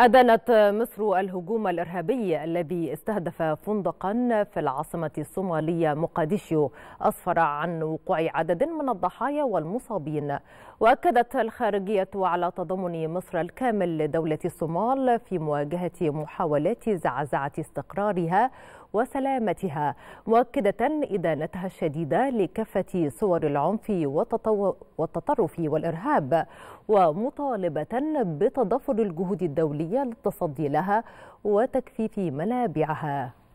أدانت مصر الهجوم الإرهابي الذي استهدف فندقا في العاصمة الصومالية مقاديشيو أسفر عن وقوع عدد من الضحايا والمصابين وأكدت الخارجية على تضمن مصر الكامل لدولة الصومال في مواجهة محاولات زعزعة استقرارها وسلامتها مؤكدة إدانتها الشديدة لكافة صور العنف والتطرف والإرهاب ومطالبة بتضافر الجهود الدولية للتصدي لها وتكثيف منابعها